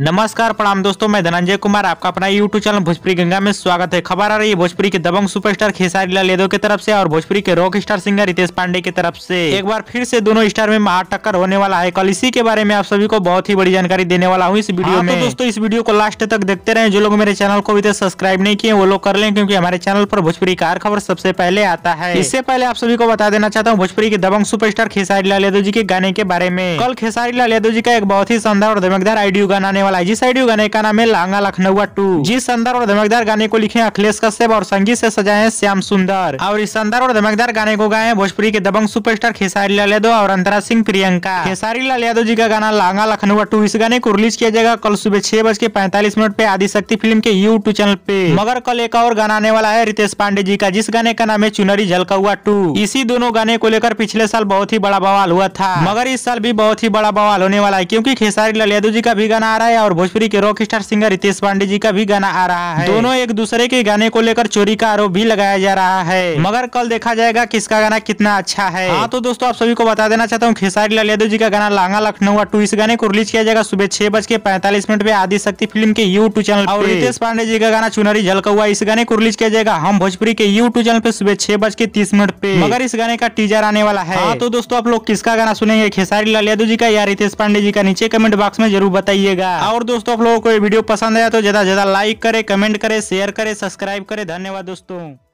नमस्कार प्रणाम दोस्तों मैं धनंजय कुमार आपका अपना यूट्यूब चैनल भोजपुरी गंगा में स्वागत है खबर आ रही है भोजपुरी के दबंग सुपरस्टार खेसारी लाल यादव की तरफ से और भोजपुरी के rock star singer Ritesh Pandey की तरफ से एक बार फिर से दोनों स्टार में महा टक्कर होने वाला है कल इसी के बारे में आप सभी को बहुत ही बड़ी जानकारी देने वाला हूँ इस वीडियो हाँ, तो में तो दोस्तों इस वीडियो को लास्ट तक देखते रहे जो लोग मेरे चैनल को अभी तक सब्सक्राइब नहीं किए वो लोग कर ले क्यूँकी हमारे चैनल पर भोजपुरी का हर खबर सबसे पहले आता है इससे पहले आप सभी को बता देना चाहता हूँ भोजपुरी के दबंग सुपर खेसारी लाल यादव जी के गाने के बारे में कल खेसारी लाल यादव जी का एक बहुत ही शानदार और धमकदार आइडियो गाना भलाई साइड गाने का नाम है लांगा लखनऊआ टू जिस संदर्भ और धमकदार गाने को लिखे अखिलेश कश्यप और संगीत से सजाए श्याम सुंदर और इस संदर्भ और धमकदार गाने को गाए भोजपुरी के दबंग सुपरस्टार खेसारी लाल यादव और अंतरा सिंह प्रियंका खेसारी लाल यादव जी का गाना लांगा लखनऊआ टू इस गाने को रिलीज किया जाएगा कल सुबह छह बज के पैंतालीस मिनट पे आदिशक्ति फिल्म के यूट्यूब चैनल पे मगर कल एक और गाना आने वाला है रितेश पांडे जी का जिस गाने का नाम है चुनरी हुआ टू इसी दोनों गाने को लेकर पिछले साल बहुत ही बड़ा बवाल हुआ था मगर इस साल भी बहुत ही बड़ा बवाल होने वाला है क्यूँकी खेसारी लाल यादव जी का भी गाना आ रहा है है और भोजपुरी के rock star singer Ritesh Pandey ji का भी गाना आ रहा है दोनों एक दूसरे के गाने को लेकर चोरी का आरोप भी लगाया जा रहा है मगर कल देखा जाएगा किसका गाना कितना अच्छा है हाँ तो दोस्तों आप सभी को बता देना चाहता हूँ खेसारी लाल यादव जी का गाना लांगा लखनऊ टू इस गाने को रिलीज किया जाएगा सुबह छह बज के पैंतालीस मिनट में आदि शक्ति फिल्म के यूट्यूब चैनल और रितेश पांडे जी का गाना चुनरी झलका हुआ इस गाने को रिलीज किया जाएगा हम भोजपुरी के यूट्यूब चैनल पे सुबह छह बज के तीस मिनट पे मगर इस गाने का टीजर आने वाला है हाँ तो दोस्तों आप लोग किसका गाना सुनेंगे खेसारी लाल यादव जी का या रितेश पांडे जी का नीचे कमेंट बॉक्स में जरूर बताइएगा और दोस्तों आप लोगों को ये वीडियो पसंद आया तो ज्यादा ज्यादा लाइक करे कमेंट करे शेयर करे सब्सक्राइब करे धन्यवाद दोस्तों